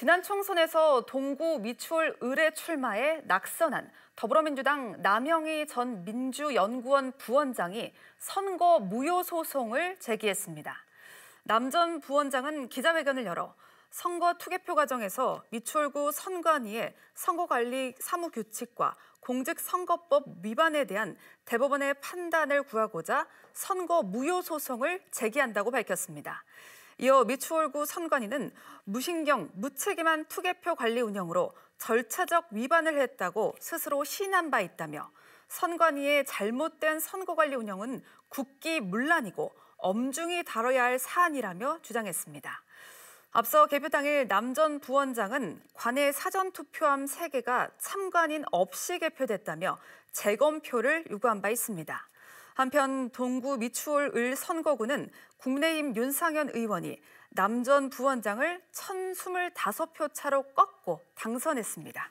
지난 총선에서 동구 미추홀 의뢰 출마에 낙선한 더불어민주당 남영희 전 민주연구원 부원장이 선거 무효 소송을 제기했습니다. 남 전 부원장은 기자회견을 열어 선거 투개표 과정에서 미추홀구 선관위의 선거관리 사무규칙과 공직선거법 위반에 대한 대법원의 판단을 구하고자 선거 무효 소송을 제기한다고 밝혔습니다. 이어 미추홀구 선관위는 무신경, 무책임한 투개표 관리 운영으로 절차적 위반을 했다고 스스로 시인한 바 있다며 선관위의 잘못된 선거관리 운영은 국기 문란이고 엄중히 다뤄야 할 사안이라며 주장했습니다. 앞서 개표 당일 남전 부원장은 관내 사전투표함 3개가 참관인 없이 개표됐다며 재검표를 요구한 바 있습니다. 한편 동구 미추홀 을 선거구는 국내임 윤상현 의원이 남전 부원장을 1025표 차로 꺾고 당선했습니다.